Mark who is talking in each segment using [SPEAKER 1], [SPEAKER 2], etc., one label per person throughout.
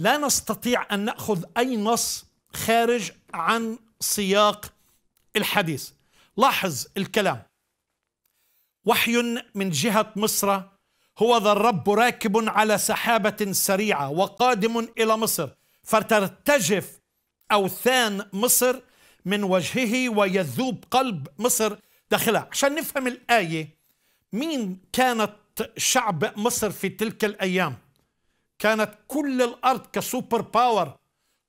[SPEAKER 1] لا نستطيع أن نأخذ أي نص خارج عن سياق الحديث لاحظ الكلام وحي من جهة مصر هو ذا الرب راكب على سحابة سريعة وقادم إلى مصر فترتجف أوثان مصر من وجهه ويذوب قلب مصر داخلها عشان نفهم الآية مين كانت شعب مصر في تلك الأيام كانت كل الارض كسوبر باور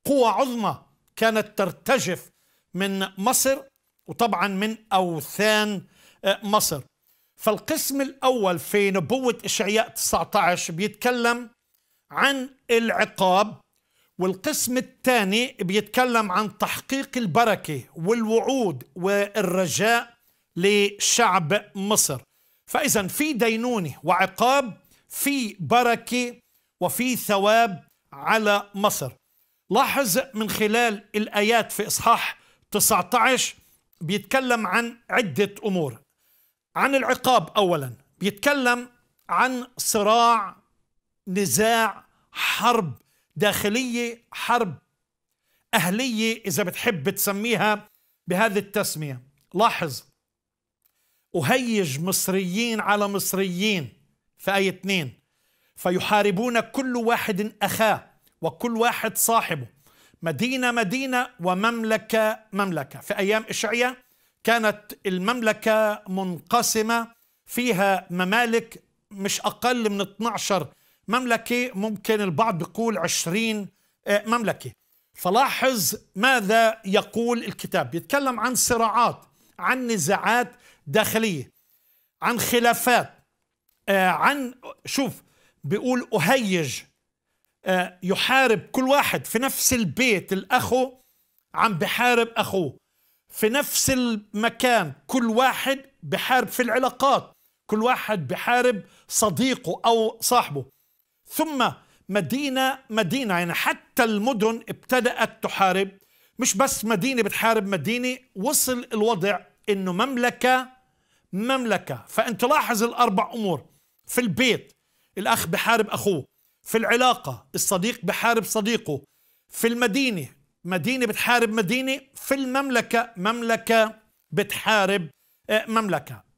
[SPEAKER 1] قوى عظمى كانت ترتجف من مصر وطبعا من اوثان آه، مصر فالقسم الاول في نبوه اشعياء 19 بيتكلم عن العقاب والقسم الثاني بيتكلم عن تحقيق البركه والوعود والرجاء لشعب مصر فاذا في دينونه وعقاب في بركه وفي ثواب على مصر لاحظ من خلال الآيات في إصحاح 19 بيتكلم عن عدة أمور عن العقاب أولا بيتكلم عن صراع نزاع حرب داخلية حرب أهلية إذا بتحب تسميها بهذه التسمية لاحظ أهيج مصريين على مصريين في آية 2 فيحاربون كل واحد أخاه وكل واحد صاحبه مدينة مدينة ومملكة مملكة في أيام إشعيا كانت المملكة منقسمة فيها ممالك مش أقل من 12 مملكة ممكن البعض بيقول 20 آه، مملكة فلاحظ ماذا يقول الكتاب يتكلم عن صراعات عن نزاعات داخلية عن خلافات آه، عن شوف بيقول أهيج آه، يحارب كل واحد في نفس البيت الأخو عم بحارب أخوه في نفس المكان كل واحد بحارب في العلاقات كل واحد بحارب صديقه أو صاحبه ثم مدينة مدينة يعني حتى المدن ابتدأت تحارب مش بس مدينة بتحارب مدينة وصل الوضع انه مملكة مملكة فانت لاحظ الاربع امور في البيت الأخ بحارب أخوه في العلاقة الصديق بحارب صديقه في المدينة مدينة بتحارب مدينة في المملكة مملكة بتحارب آه، مملكة